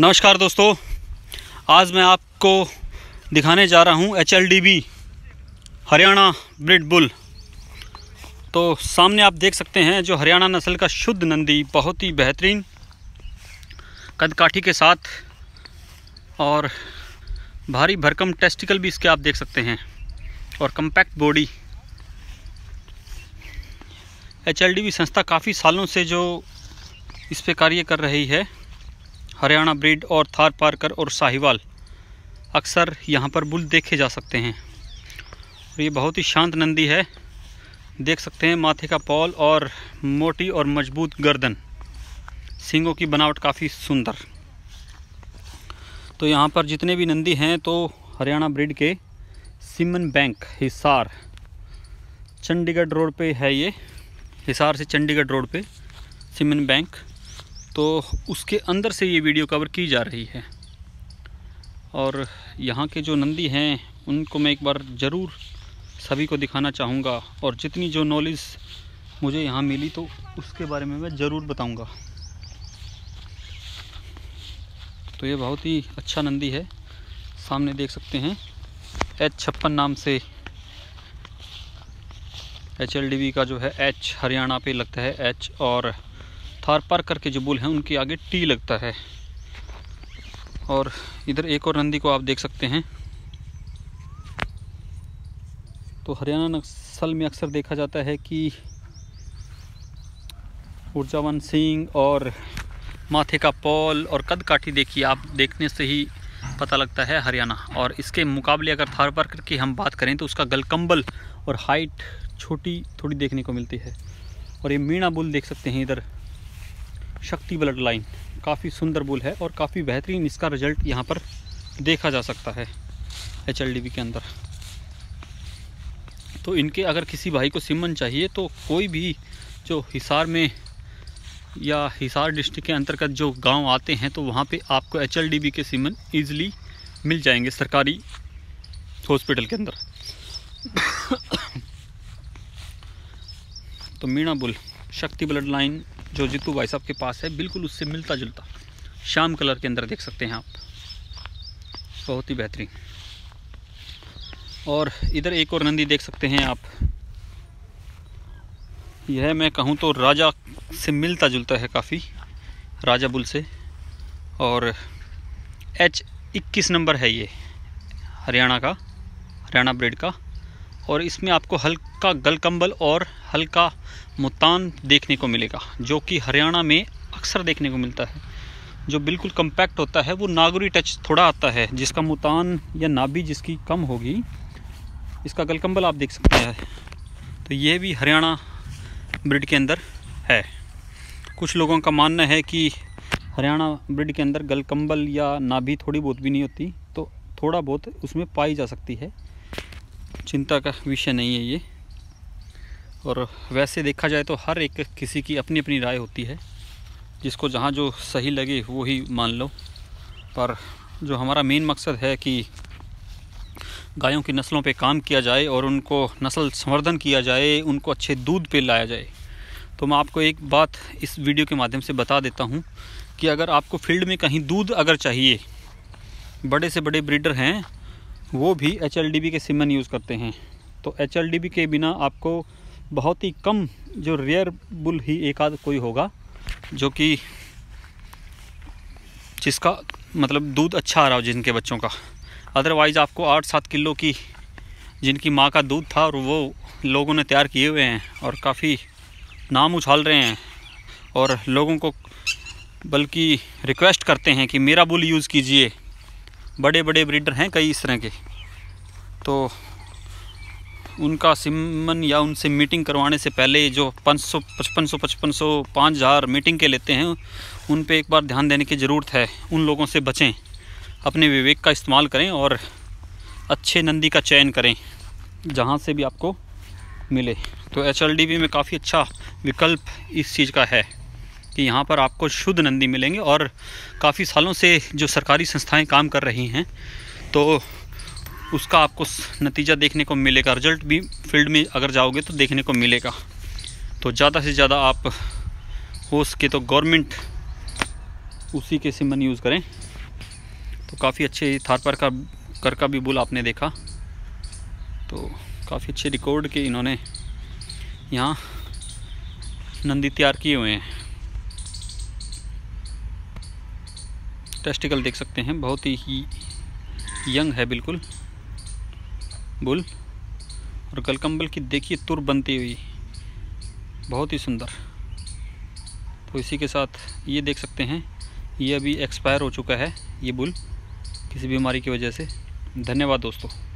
नमस्कार दोस्तों आज मैं आपको दिखाने जा रहा हूँ एच हरियाणा ब्रिड बुल तो सामने आप देख सकते हैं जो हरियाणा नस्ल का शुद्ध नंदी बहुत ही बेहतरीन कदकाठी के साथ और भारी भरकम टेस्टिकल भी इसके आप देख सकते हैं और कम्पैक्ट बॉडी एच संस्था काफ़ी सालों से जो इस पर कार्य कर रही है हरियाणा ब्रीड और थार पारकर और साहिवाल अक्सर यहाँ पर बुल देखे जा सकते हैं और ये बहुत ही शांत नंदी है देख सकते हैं माथे का पॉल और मोटी और मजबूत गर्दन सिंगों की बनावट काफ़ी सुंदर तो यहाँ पर जितने भी नंदी हैं तो हरियाणा ब्रिड के semen bank Hisar Chandigarh road पे है ये हिसार से चंडीगढ़ रोड पे सिमन बैंक तो उसके अंदर से ये वीडियो कवर की जा रही है और यहाँ के जो नंदी हैं उनको मैं एक बार ज़रूर सभी को दिखाना चाहूँगा और जितनी जो नॉलेज मुझे यहाँ मिली तो उसके बारे में मैं ज़रूर बताऊँगा तो ये बहुत ही अच्छा नंदी है सामने देख सकते हैं एच छप्पन नाम से एच का जो है एच हरियाणा पे लगता है एच और थार पार करके जो बुल हैं उनके आगे टी लगता है और इधर एक और नंदी को आप देख सकते हैं तो हरियाणा नक्सल में अक्सर देखा जाता है कि ऊर्जावान सिंह और माथे का पॉल और कद काठी देखिए आप देखने से ही पता लगता है हरियाणा और इसके मुकाबले अगर थार पार्कर की हम बात करें तो उसका गलकम्बल और हाइट छोटी थोड़ी देखने को मिलती है और ये मीणा बुल देख सकते हैं इधर शक्ति ब्लड लाइन काफ़ी सुंदर बुल है और काफ़ी बेहतरीन इसका रिजल्ट यहाँ पर देखा जा सकता है एच के अंदर तो इनके अगर किसी भाई को सिमन चाहिए तो कोई भी जो हिसार में या हिसार डिस्ट्रिक्ट के अंतर्गत जो गांव आते हैं तो वहाँ पे आपको एच के सिमन ईज़िली मिल जाएंगे सरकारी हॉस्पिटल के अंदर तो Meena bull Shakti blood line जो जितू भाई साहब के पास है बिल्कुल उससे मिलता जुलता शाम कलर के अंदर देख सकते हैं आप बहुत ही बेहतरीन और इधर एक और नंदी देख सकते हैं आप यह मैं कहूँ तो राजा से मिलता जुलता है काफ़ी राजा बुल से और एच इक्कीस नंबर है ये हरियाणा का हरियाणा ब्रेड का और इसमें आपको हल्का गलकंबल और हल्का मुतान देखने को मिलेगा जो कि हरियाणा में अक्सर देखने को मिलता है जो बिल्कुल कम्पैक्ट होता है वो नागरी टच थोड़ा आता है जिसका मुतान या नाभी जिसकी कम होगी इसका गलकम्बल आप देख सकते हैं तो ये भी हरियाणा ब्रिड के अंदर है कुछ लोगों का मानना है कि हरियाणा ब्रिड के अंदर गलकम्बल या नाभी थोड़ी बहुत भी नहीं होती तो थोड़ा बहुत उसमें पाई जा सकती है चिंता का विषय नहीं है ये और वैसे देखा जाए तो हर एक किसी की अपनी अपनी राय होती है जिसको जहाँ जो सही लगे वो ही मान लो पर जो हमारा मेन मकसद है कि गायों की नस्लों पे काम किया जाए और उनको नस्ल संवर्धन किया जाए उनको अच्छे दूध पे लाया जाए तो मैं आपको एक बात इस वीडियो के माध्यम से बता देता हूँ कि अगर आपको फील्ड में कहीं दूध अगर चाहिए बड़े से बड़े ब्रीडर हैं वो भी एच के सिमन यूज़ करते हैं तो एच के बिना आपको बहुत ही कम जो रेयर बुल ही एक आध कोई होगा जो कि जिसका मतलब दूध अच्छा आ रहा हो जिनके बच्चों का अदरवाइज़ आपको आठ सात किलो की जिनकी माँ का दूध था और वो लोगों ने तैयार किए हुए हैं और काफ़ी नाम उछाल रहे हैं और लोगों को बल्कि रिक्वेस्ट करते हैं कि मेरा बुल यूज़ कीजिए बड़े बड़े ब्रीडर हैं कई इस तरह के तो उनका सिमन या उनसे मीटिंग करवाने से पहले जो पाँच सौ पचपन सौ पचपन सौ पाँच हज़ार मीटिंग के लेते हैं उन पर एक बार ध्यान देने की ज़रूरत है उन लोगों से बचें अपने विवेक का इस्तेमाल करें और अच्छे नंदी का चयन करें जहाँ से भी आपको मिले तो एच में काफ़ी अच्छा विकल्प इस चीज़ का है कि यहाँ पर आपको शुद्ध नंदी मिलेंगे और काफ़ी सालों से जो सरकारी संस्थाएं काम कर रही हैं तो उसका आपको नतीजा देखने को मिलेगा रिजल्ट भी फील्ड में अगर जाओगे तो देखने को मिलेगा तो ज़्यादा से ज़्यादा आप हो सके तो गवर्नमेंट उसी के सिमन यूज़ करें तो काफ़ी अच्छे थार पर का कर का भी बुल आपने देखा तो काफ़ी अच्छे रिकॉर्ड के इन्होंने यहाँ नंदी तैयार किए हुए हैं टेस्टिकल देख सकते हैं बहुत ही यंग है बिल्कुल बुल और गलकम्बल की देखिए तुर बनती हुई बहुत ही सुंदर तो इसी के साथ ये देख सकते हैं ये अभी एक्सपायर हो चुका है ये बुल किसी बीमारी की वजह से धन्यवाद दोस्तों